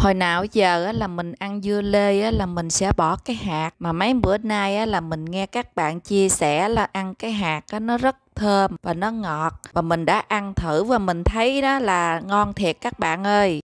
hồi nào giờ là mình ăn dưa lê là mình sẽ bỏ cái hạt mà mấy bữa nay là mình nghe các bạn chia sẻ là ăn cái hạt nó rất thơm và nó ngọt và mình đã ăn thử và mình thấy đó là ngon thiệt các bạn ơi